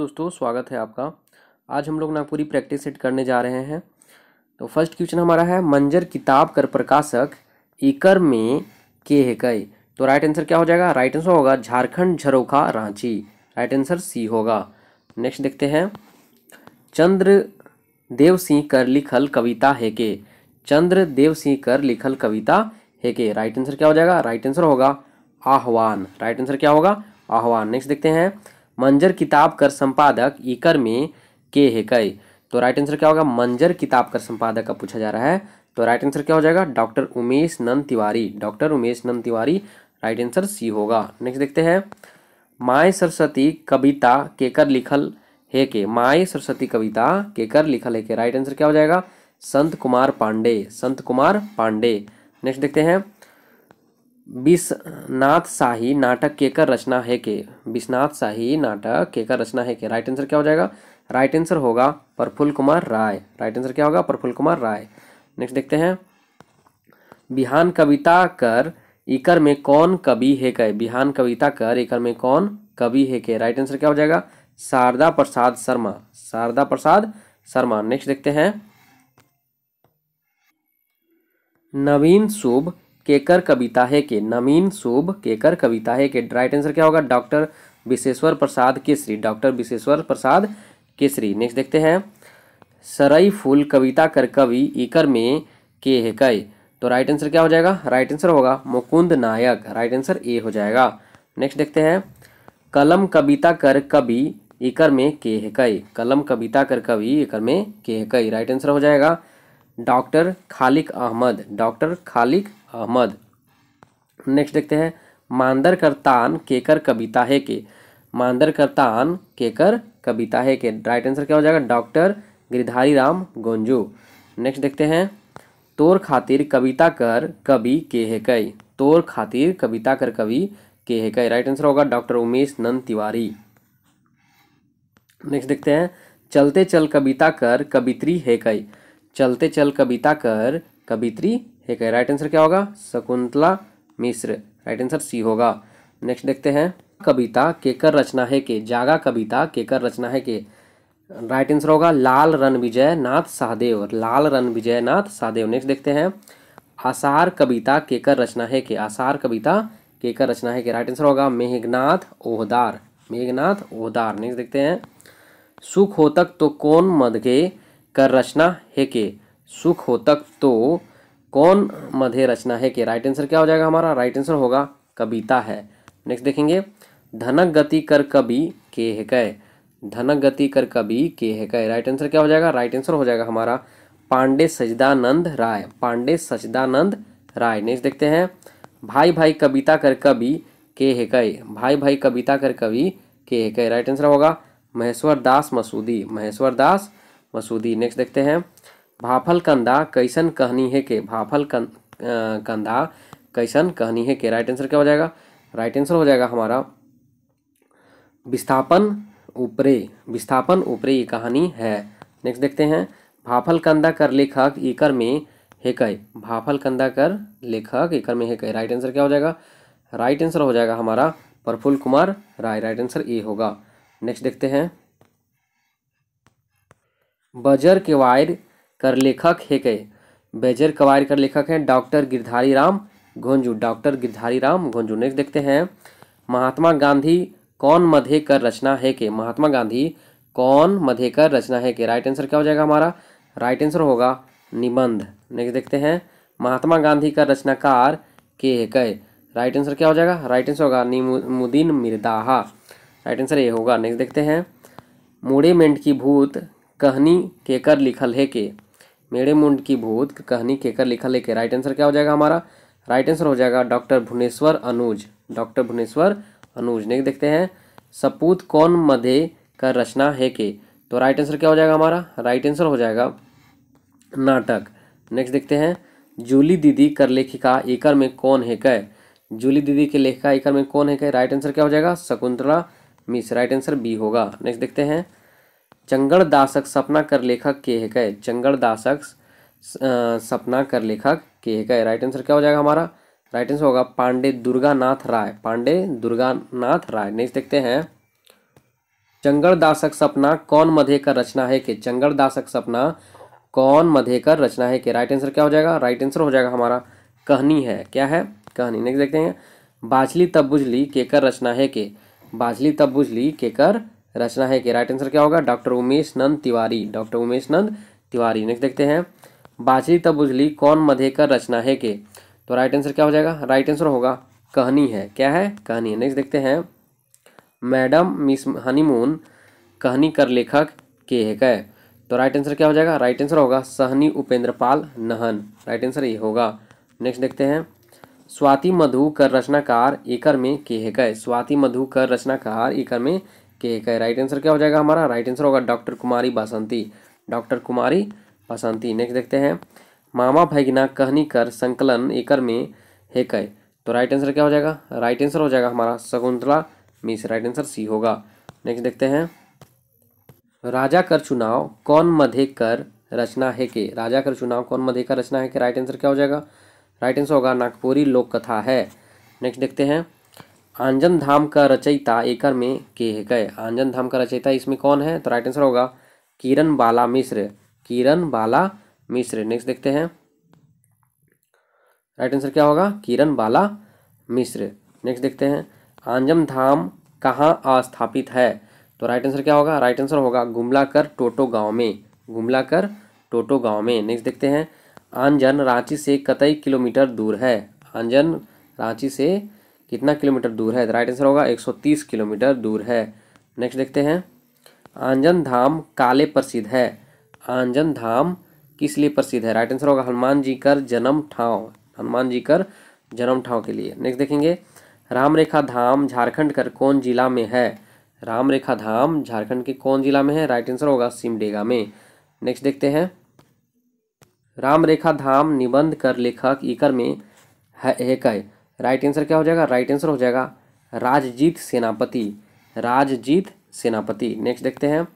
दोस्तों स्वागत है आपका आज हम लोग नागपुरी प्रैक्टिस सेट करने जा रहे हैं तो फर्स्ट क्वेश्चन हमारा है मंजर किताब कर प्रकाशक एकर में के है कई तो राइट आंसर क्या हो जाएगा राइट आंसर होगा Jharkhand Jharokha Ranchi right answer C होगा नेक्स्ट देखते हैं चंद्र देव सिंह कर लिखल कविता है के चंद्र देव सिंह कर लिखल कविता है के राइट आंसर क्या हो जाएगा राइट आंसर होगा आह्वान राइट आंसर क्या होगा आह्वान नेक्स्ट देखते हैं मंजर किताब कर संपादक इकर में के है कई तो राइट आंसर क्या होगा मंजर किताब कर संपादक का पूछा जा रहा है तो राइट आंसर क्या हो जाएगा doctor Umesh Nand Tiwari doctor Umesh Nand Tiwari right answer C होगा नेक्स्ट देखते हैं माए सरस्वती कविता केकर लिखल है के माए सरस्वती कविता केकर लिखल है के राइट आंसर क्या हो जाएगा संत कुमार पांडे संत कुमार पांडे नेक्स्ट देखते हैं विश्वनाथ शाही नाटक के कर रचना है के विश्वनाथ शाही नाटक के कर रचना है के राइट आंसर क्या हो जाएगा राइट आंसर होगा प्रफुल्ल कुमार राय राइट आंसर क्या होगा प्रफुल्ल कुमार राय नेक्स्ट देखते हैं बिहान कविता कर इकर में कौन कवि है के बिहान कविता कर इकर में कौन कवि है के राइट आंसर क्या हो जाएगा शारदा प्रसाद शर्मा शारदा प्रसाद शर्मा नेक्स्ट देखते हैं नवीन शुभ केकर कविता है के नमीन शोभ केकर कविता है के राइट आंसर क्या होगा doctor Visheshwar Prasad Keshri doctor Visheshwar Prasad Keshri next देखते हैं सरई फूल कविता कर कवि इकर में के है कई तो राइट आंसर क्या हो जाएगा राइट आंसर होगा Mukund Nayak right answer A हो जाएगा नेक्स्ट देखते हैं कलम कविता कर कवि इकर में के है कई कलम कविता कर कवि इकर में के है कई राइट आंसर हो जाएगा डॉक्टर खालिक अहमद डॉक्टर खालिक अहमद नेक्स्ट देखते हैं मांदर करतान केकर कविता है के मांदर करतान केकर कविता है के राइट आंसर क्या हो जाएगा डॉक्टर गिरधारी राम गोंजू नेक्स्ट देखते हैं तोर खातिर कविता कर कवि के है कई तोर खातिर कविता कर कवि के है कई राइट आंसर होगा डॉक्टर उमेश नंद तिवारी नेक्स्ट देखते हैं चलते चल कविता कर कवित्री है कई चलते चल कविता कर कवित्री है कह राइट आंसर क्या होगा Shakuntala Mishra right answer C होगा नेक्स्ट देखते हैं कविता केकर रचना है के जागा कविता केकर रचना है के राइट आंसर होगा Lal Ranvijay Nath Shahdeo Lal Ranvijay Nath Shahdeo next देखते हैं आसार कविता केकर रचना है के आसार कविता केकर रचना है के राइट आंसर होगा मेघनाथ ओहदार मेघनाथ ओहदार नेक्स्ट देखते हैं सुख हो तक तो कौन के कर रचना है के सुख हो तक तो कौन मधे रचना है के राइट आंसर क्या हो जाएगा हमारा राइट आंसर होगा कविता है नेक्स्ट देखेंगे धनक गति कर कवि के है कह धनक गति कर कवि के है कह राइट आंसर क्या हो जाएगा राइट आंसर हो जाएगा हमारा पांडे सचिदानंद राय पांडे सचदानंद राय नेक्स्ट देखते हैं भाई भाई कविता कर कवि के है कह भाई भाई कविता कर कवि के है कह राइट आंसर होगा महेश्वर दास मसूदी महेश्वर दास मसूदी नेक्स्ट देखते हैं भाफल कंधा कैसन कहनी है के भाफल कंधा कैसन कहनी है के राइट आंसर क्या हो जाएगा राइट आंसर हो जाएगा हमारा विस्थापन ऊपरे विस्थापन ऊपरे ये कहानी है नेक्स्ट देखते हैं भाफल कंदा कर लेखक इकर में कह भाफल कंधा कर लेखक इकर में कह राइट आंसर क्या हो जाएगा राइट आंसर हो जाएगा हमारा Praful Kumar Rai right answer A होगा नेक्स्ट देखते हैं बजर केवायर कर लेखक है के बजर कवायर कर लेखक हैं doctor Girdhari Ram Ghunju doctor Girdhari Ram Ghunju next देखते हैं महात्मा गांधी कौन मधेकर रचना है के महात्मा गांधी कौन मधेकर रचना है के राइट आंसर क्या हो जाएगा हमारा राइट आंसर होगा निबंध नेक्स्ट देखते हैं महात्मा गांधी का रचनाकार के है कहे राइट आंसर क्या हो जाएगा राइट आंसर होगा निमुद्दीन मिर्दाहा राइट आंसर ये होगा नेक्स्ट देखते हैं मूड़े मेंट की भूत कहनी केकर लिखल है के मेड़े मुंड की भूत कहनी केकर लिखल है के राइट आंसर क्या हो जाएगा हमारा राइट आंसर हो जाएगा डॉक्टर भुवनेश्वर अनुज डॉक्टर भुवनेश्वर अनुज ने देखते हैं सपूत कौन मधे का रचना है के तो राइट आंसर क्या हो जाएगा हमारा राइट आंसर हो जाएगा नाटक नेक्स्ट देखते हैं जूली दीदी कर लेखिका एकड़ में कौन है कह जूली दीदी के लेखिका एकड़ में कौन है कै राइट आंसर क्या हो जाएगा Shakuntala Mishra right answer B होगा नेक्स्ट देखते हैं चंगड़ दासक सपना कर लेखक के है कह चंगड़ दासक सपना कर लेखक के है कह राइट आंसर क्या हो जाएगा हमारा राइट आंसर होगा पांडे दुर्गानाथ राय पांडे दुर्गानाथ राय नेक्स्ट देखते हैं चंगड़ दासक सपना कौन मधे कर रचना है के चंगड़ दासक सपना कौन मधे कर रचना है के राइट आंसर क्या हो जाएगा राइट आंसर हो जाएगा हमारा कहनी है क्या है कहनी नेक्स्ट देखते हैं बाछली तब बुझली केकर रचना है के बाछली तब बुझली केकर रचना है कि राइट आंसर क्या होगा doctor Umesh Nand Tiwari doctor Umesh Nand Tiwari next देखते हैं बाजी तब बुझली कौन मधेकर रचना है के तो राइट आंसर क्या हो जाएगा राइट आंसर होगा कहनी है क्या है कहनी है नेक्स्ट देखते हैं मैडम मिस हनीमून कहनी कर लेखक के है तो राइट आंसर क्या हो जाएगा राइट आंसर होगा सहनी उपेंद्र पाल नहन राइट आंसर ये होगा नेक्स्ट देखते हैं स्वाति मधु कर रचनाकार एकर में के है स्वाति मधु कर रचनाकार एकर में के का राइट आंसर क्या हो जाएगा हमारा राइट आंसर होगा doctor Kumari Basanti doctor Kumari Basanti next देखते हैं मामा भगना कहनी कर संकलन एकर में है कह तो राइट आंसर क्या हो जाएगा राइट आंसर हो जाएगा हमारा Shakuntala Mishra right answer C होगा नेक्स्ट देखते हैं राजा कर चुनाव कौन मधे कर रचना है के राजा कर चुनाव कौन मधे कर रचना है के राइट आंसर क्या हो जाएगा राइट आंसर होगा नागपुरी लोक कथा है नेक्स्ट देखते हैं आंजन धाम का रचयिता एकर में के गए आंजन धाम का रचयिता इसमें कौन है तो राइट आंसर होगा किरण बाला मिश्र किरण बाला मिश्र नेक्स्ट देखते हैं राइट आंसर क्या होगा किरण बाला मिश्र नेक्स्ट देखते हैं आंजन धाम कहाँ स्थापित है तो राइट आंसर क्या होगा राइट आंसर होगा गुमलाकर टोटो गांव में गुमलाकर टोटो गांव में नेक्स्ट देखते हैं आंजन रांची से कतई किलोमीटर दूर है आंजन रांची से कितना किलोमीटर दूर है राइट आंसर होगा 130 किलोमीटर दूर है नेक्स्ट देखते हैं आंजन धाम काले प्रसिद्ध है आंजन धाम किस लिए प्रसिद्ध है राइट आंसर होगा हनुमान जी कर जन्म ठाव हनुमान जी कर जन्म ठाव के लिए नेक्स्ट देखेंगे राम रेखा धाम झारखंड कर कौन जिला में है राम रेखा धाम झारखंड के कौन जिला में है राइट आंसर होगा सिमडेगा में नेक्स्ट देखते हैं राम रेखा धाम निबंध कर लेखक इकर में है, है, है राइट आंसर क्या हो जाएगा राइट आंसर हो जाएगा राजजीत सेनापति राजजीत सेनापति नेक्स्ट देखते हैं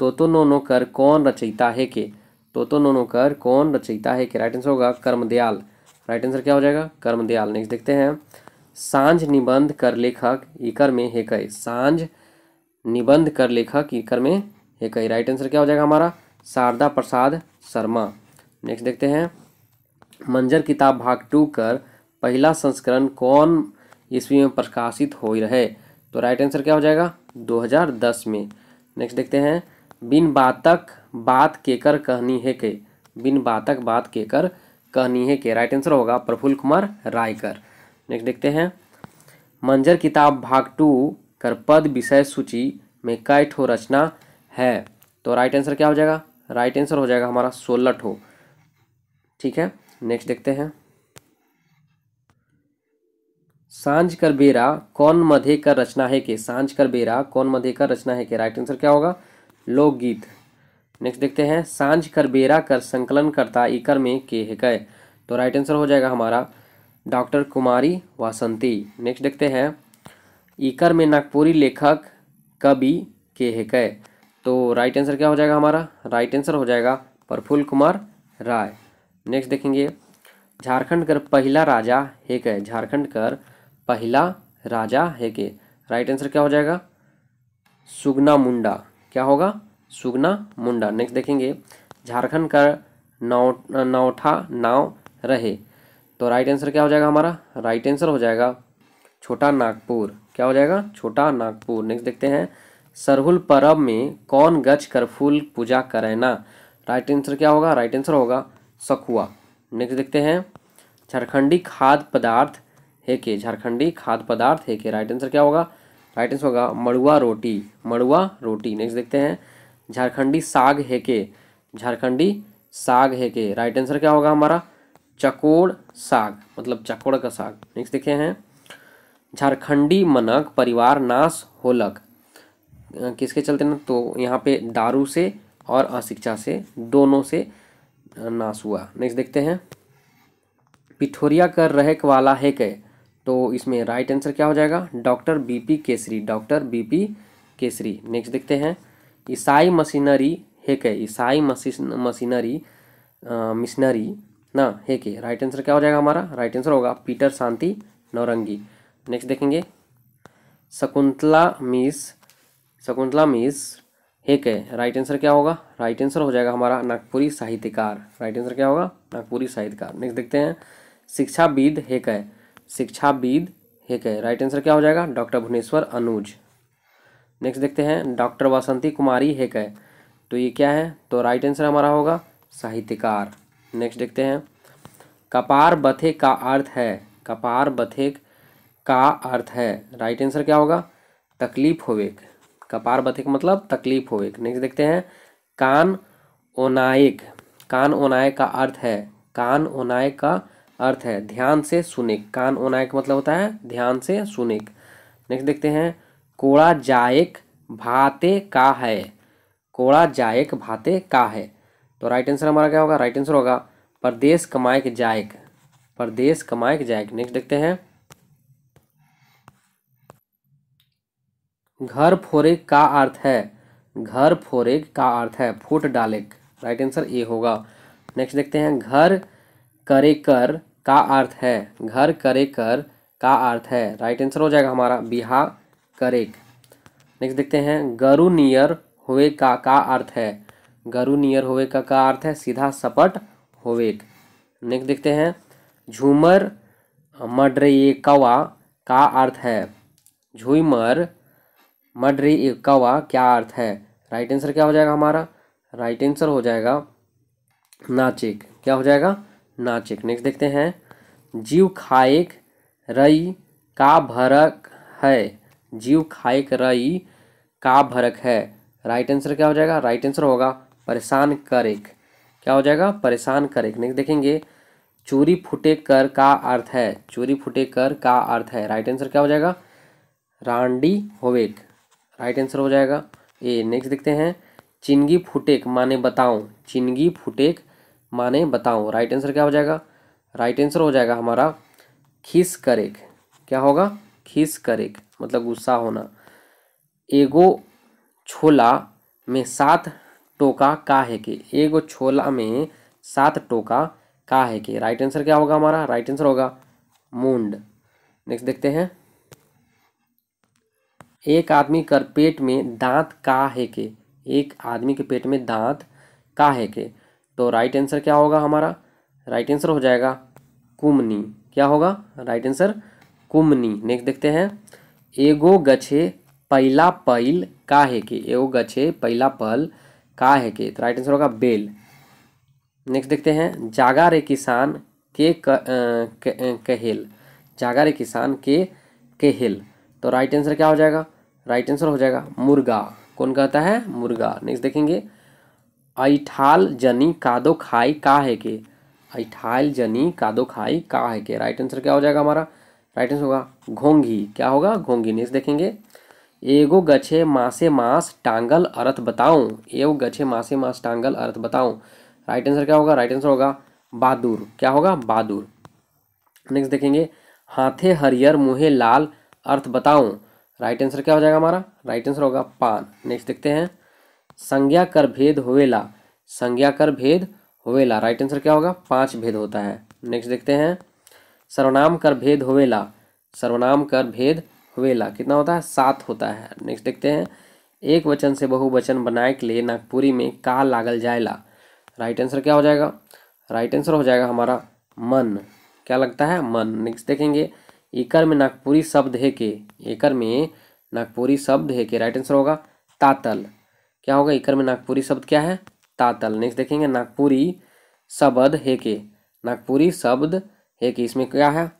तोतो नोनो कर कौन रचयिता है के तोतो नोनो कर कौन रचयिता है के राइट आंसर होगा कर्मदयाल राइट आंसर क्या हो जाएगा कर्मदयाल नेक्स्ट देखते हैं सांझ निबंध कर लेखक इकर में हेकई सांझ निबंध कर लेखक इकर में हेकई राइट आंसर क्या हो जाएगा हमारा शारदा प्रसाद शर्मा नेक्स्ट देखते हैं मंजर किताब भाग टू कर पहला संस्करण कौन ईस्वी में प्रकाशित हो रहे तो राइट आंसर क्या हो जाएगा 2010 में नेक्स्ट देखते हैं बिन बातक बात केकर कहनी है के बिन बातक बात केकर कहनी है के राइट आंसर होगा प्रफुल्ल कुमार रायकर नेक्स्ट देखते हैं मंजर किताब भाग टू कर पद विषय सूची में कई ठो रचना है तो राइट आंसर क्या हो जाएगा राइट आंसर हो जाएगा हमारा सोलह ठो ठीक है नेक्स्ट देखते हैं सांझ कर बेरा कौन मधे कर रचना है के सांझ कर बेरा कौन मधे कर रचना है के राइट आंसर क्या होगा लोकगीत नेक्स्ट देखते हैं सांझ कर बेरा कर संकलन करता इकर में के है कय तो राइट आंसर हो जाएगा हमारा डॉक्टर कुमारी वासंती नेक्स्ट देखते हैं इकर में नागपुरी लेखक कवि के है कय तो राइट आंसर क्या हो जाएगा हमारा राइट आंसर हो जाएगा प्रफुल्ल कुमार राय नेक्स्ट देखेंगे झारखंड कर पहला राजा है कह झारखंड कर पहला राजा है के राइट आंसर क्या हो जाएगा सुगना मुंडा क्या होगा सुगना मुंडा नेक्स्ट देखेंगे झारखंड का नौ नौठा नाव रहे तो राइट आंसर क्या हो जाएगा हमारा राइट आंसर हो जाएगा छोटा नागपुर क्या हो जाएगा छोटा नागपुर नेक्स्ट देखते हैं सरहुल परब में कौन गज कर फूल पूजा करना राइट आंसर क्या होगा राइट आंसर होगा सखुआ नेक्स्ट देखते हैं झारखंडी खाद्य पदार्थ है के झारखंडी खाद्य पदार्थ है के राइट आंसर क्या होगा राइट आंसर होगा मड़ुआ रोटी मड़ुआ रोटी नेक्स्ट देखते हैं झारखंडी साग है के झारखंडी साग है के राइट आंसर क्या होगा हमारा चकोड़ साग मतलब चकोड़ का साग नेक्स्ट देखे हैं झारखंडी मनक परिवार नाश होलक किसके चलते ना तो यहाँ पे दारू से और अशिक्षा से दोनों से नाश हुआ नेक्स्ट देखते हैं पिठोरिया कर रहक वाला है के तो इसमें राइट आंसर क्या हो जाएगा doctor BP Keshri doctor BP Keshri next देखते हैं ईसाई मशीनरी है के ईसाई मशीनरी मिशनरी ना के राइट आंसर क्या हो जाएगा हमारा राइट आंसर होगा पीटर शांति नौरंगी नेक्स्ट देखेंगे शकुंतला मिस शकुंतला मिस के राइट आंसर क्या होगा राइट आंसर हो जाएगा हमारा नागपुरी साहित्यकार राइट आंसर क्या होगा नागपुरी साहित्यकार नेक्स्ट देखते हैं शिक्षाविद हेके है शिक्षाविद हेके राइट आंसर क्या हो जाएगा डॉक्टर भुवनेश्वर अनुज नेक्स्ट देखते हैं डॉक्टर वसंती कुमारी हेके तो ये क्या है तो राइट आंसर हमारा होगा साहित्यकार नेक्स्ट देखते हैं कपार बथे का अर्थ है कपार बथे का अर्थ है राइट आंसर क्या होगा तकलीफ होवेक कपार बथेक मतलब तकलीफ होवेक नेक्स्ट देखते हैं कान ओनायक कान ओनायक का अर्थ है कान ओनायक का अर्थ है ध्यान से सुनिक कान ओनायक मतलब होता है ध्यान से सुनिक नेक्स्ट देखते हैं कोड़ा जायक भाते का है कोड़ा जायक भाते का है तो राइट आंसर हमारा क्या होगा राइट आंसर होगा परदेश कमायक जायक परदेश कमायक जायक नेक्स्ट देखते हैं घर फोरे का अर्थ है घर फोरे का अर्थ है फूट डालेक राइट आंसर ए होगा नेक्स्ट देखते हैं घर करे कर का अर्थ है घर करे कर का अर्थ है राइट आंसर हो जाएगा हमारा बिहा करेक नेक्स्ट देखते हैं गरु नियर होवे का का अर्थ है गरु नियर होवे का का अर्थ है सीधा सपट होवेक नेक्स्ट देखते हैं झूमर मडरे कवा का अर्थ है झूमर मडरे कवा क्या अर्थ है राइट आंसर क्या हो जाएगा हमारा राइट आंसर हो जाएगा नाचिक क्या हो जाएगा नाचिक नेक्स्ट देखते हैं जीव खाएक रई का भरक है जीव खाएक रई का भरक है राइट आंसर क्या हो जाएगा राइट आंसर होगा परेशान करेक क्या हो जाएगा परेशान करेक नेक्स्ट देखेंगे चोरी फुटे कर का अर्थ है चोरी फुटे कर का अर्थ है राइट आंसर क्या हो जाएगा रांडी होवेक राइट आंसर हो जाएगा ए नेक्स्ट देखते हैं चिनगी फुटेक माने बताओ चिनगी फुटेक माने बताऊँ राइट आंसर क्या हो जाएगा राइट आंसर हो जाएगा हमारा खीस करेग क्या होगा खीस करेग मतलब गुस्सा होना एगो छोला में सात टोका का है के एगो छोला में सात टोका का है के राइट आंसर क्या होगा हमारा राइट आंसर होगा मुंड नेक्स्ट देखते हैं एक आदमी कर पेट में दांत का है के एक आदमी के पेट में दांत का है के तो राइट आंसर क्या होगा हमारा राइट आंसर हो जाएगा कुमनी क्या होगा राइट आंसर कुमनी नेक्स्ट देखते हैं एगो गछे पहला का काहे के एगो गछे पहला का काहे के तो राइट आंसर होगा बेल नेक्स्ट देखते हैं जागा रे किसान के कहेल जागा रे किसान के केहेल तो राइट आंसर क्या हो जाएगा राइट आंसर हो जाएगा मुर्गा कौन कहता है मुर्गा नेक्स्ट देखेंगे ऐठाल जनी कादो खाई है के ऐठाल जनी कादो खाई का है के राइट आंसर क्या हो जाएगा हमारा राइट आंसर होगा घोंगी क्या होगा घोंगी नेक्स्ट देखेंगे एगो गछे मासे मास टांगल अर्थ बताऊं एगो गछे मासे मास टांगल अर्थ बताऊं राइट आंसर क्या होगा राइट आंसर होगा बहादुर क्या होगा बहादुर नेक्स्ट देखेंगे हाथे हरियर मुहे लाल अर्थ बताऊं राइट आंसर क्या हो जाएगा हमारा राइट आंसर होगा पान नेक्स्ट देखते हैं संज्ञा कर भेद होवेला संज्ञा कर भेद होवेला राइट आंसर क्या होगा पांच भेद होता है नेक्स्ट देखते हैं सर्वनाम कर भेद होवेला सर्वनाम कर भेद होवेला कितना होता है सात होता है नेक्स्ट देखते हैं एक वचन से बहुवचन बनाए के लिए नागपुरी में का लागल जाएला राइट आंसर क्या हो जाएगा राइट आंसर हो जाएगा हमारा मन क्या लगता है मन नेक्स्ट देखेंगे एकर में नागपुरी शब्द है के एकर में नागपुरी शब्द है के राइट आंसर होगा तातल क्या होगा इकर में नागपुरी शब्द क्या है तातल नेक्स्ट देखेंगे नागपुरी शब्द हेके नागपुरी शब्द हेके इसमें क्या है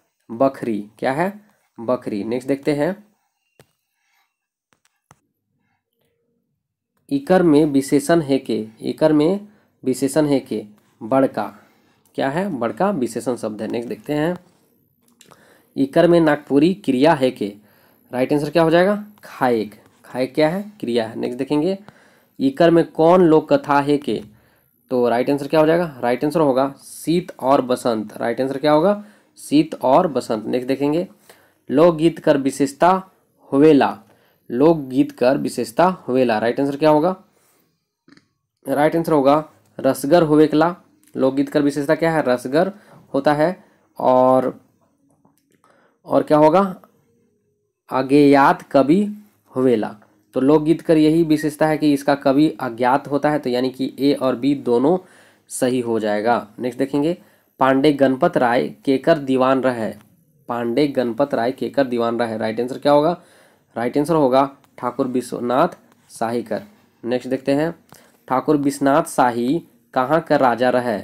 बखरी क्या है बखरी नेक्स्ट देखते हैं इकर में विशेषण के इकर में विशेषण के बड़का क्या है बड़का विशेषण शब्द है नेक्स्ट देखते हैं इकर में नागपुरी क्रिया है के राइट आंसर क्या हो जाएगा खाएक खाएक क्या है क्रिया है नेक्स्ट देखेंगे ईकर में कौन लोक कथा है के तो राइट आंसर क्या हो जाएगा राइट आंसर होगा शीत और बसंत राइट आंसर क्या होगा शीत और बसंत नेक्स्ट देखेंगे लोकगीत कर विशेषता हुवेला लोकगीत कर विशेषता हुवेला राइट आंसर क्या होगा राइट आंसर होगा रसगर हुवेकला लोकगीत कर विशेषता क्या है रसगर होता है और और क्या होगा अगेयात कवि हुवेला तो लोकगीत कर यही विशेषता है कि इसका कवि अज्ञात होता है तो यानी कि ए और बी दोनों सही हो जाएगा नेक्स्ट देखेंगे पांडे गणपत राय केकर दीवान रहे पांडे गणपत राय केकर दीवान रहे राइट आंसर क्या होगा राइट आंसर होगा ठाकुर विश्वनाथ शाही कर नेक्स्ट देखते हैं ठाकुर विश्वनाथ शाही कहाँ कर राजा रहे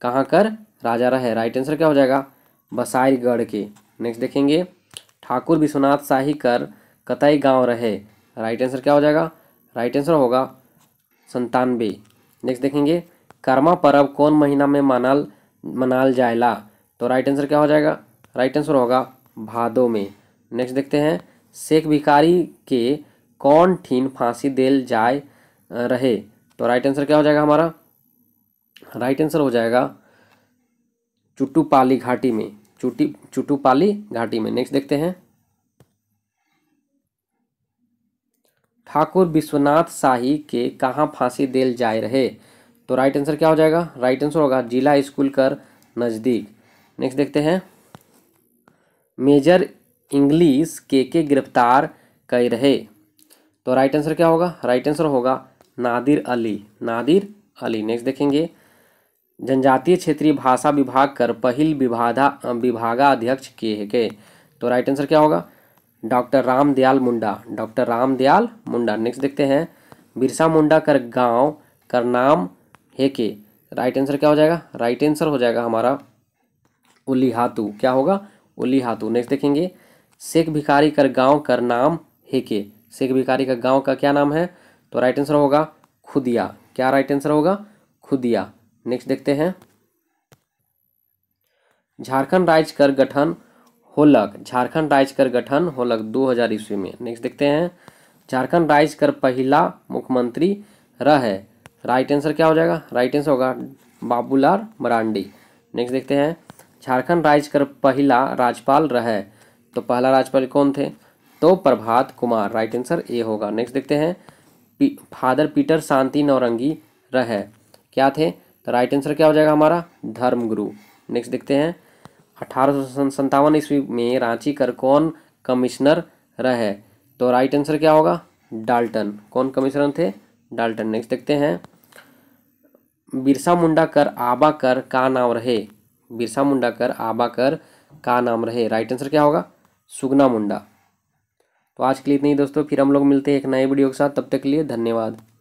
कहाँ कर राजा रहे राइट आंसर क्या हो जाएगा बसाईगढ़ के नेक्स्ट देखेंगे ठाकुर विश्वनाथ शाही कर कतई गांव रहे राइट आंसर क्या हो जाएगा राइट आंसर होगा संतानवे नेक्स्ट देखेंगे कर्मा पर्व कौन महीना में मनाल मनाल जाएला तो राइट आंसर क्या हो जाएगा राइट आंसर होगा भादो में नेक्स्ट देखते हैं शेख भिखारी के कौन ठीन फांसी दिल जाए रहे तो राइट आंसर क्या हो जाएगा हमारा राइट आंसर हो जाएगा चुट्टूपाली घाटी में चुटी चुट्टूपाली घाटी में नेक्स्ट देखते हैं ठाकुर विश्वनाथ शाही के कहाँ फांसी दिल जाए रहे तो राइट आंसर क्या हो जाएगा राइट आंसर होगा जिला स्कूल कर नज़दीक नेक्स्ट देखते हैं मेजर इंग्लिश के के गिरफ्तार कई रहे तो राइट आंसर क्या होगा राइट आंसर होगा नादिर अली नादिर अली नेक्स्ट देखेंगे जनजातीय क्षेत्रीय भाषा विभाग कर पहल विभागा विभागाध्यक्ष के के तो राइट आंसर क्या होगा doctor Ramdayal Munda doctor Ramdayal Munda next देखते हैं बिरसा मुंडा कर गांव कर नाम है के राइट आंसर क्या हो जाएगा राइट आंसर हो जाएगा हमारा उलिहातू क्या होगा उलिहातू नेक्स्ट देखेंगे शेख भिखारी कर गांव कर नाम है के शेख भिखारी का गांव का क्या नाम है तो राइट आंसर होगा खुदिया क्या राइट आंसर होगा खुदिया नेक्स्ट देखते हैं झारखंड राज्य कर गठन होलक झारखंड राज्य कर गठन होलक 2000 ईस्वी में नेक्स्ट देखते हैं झारखंड राज्य कर पहला मुख्यमंत्री रहे राइट आंसर क्या हो जाएगा राइट आंसर होगा बाबूलाल मरांडी नेक्स्ट देखते हैं झारखंड राज्य कर पहला राज्यपाल रहे तो पहला राज्यपाल कौन थे तो Prabhat Kumar right answer A होगा नेक्स्ट देखते हैं P, father Peter Shanti Naurangi रहे क्या थे तो राइट आंसर क्या हो जाएगा हमारा धर्मगुरु नेक्स्ट देखते हैं अठारह ईस्वी में रांची कर कौन कमिश्नर रहे तो राइट आंसर क्या होगा डाल्टन कौन कमिश्नर थे डाल्टन नेक्स्ट देखते हैं बिरसा मुंडा कर आबा कर का नाम रहे बिरसा मुंडा कर आबा कर का नाम रहे राइट आंसर क्या होगा सुगना मुंडा तो आज के लिए इतना ही दोस्तों फिर हम लोग मिलते हैं एक नए वीडियो के साथ तब तक के लिए धन्यवाद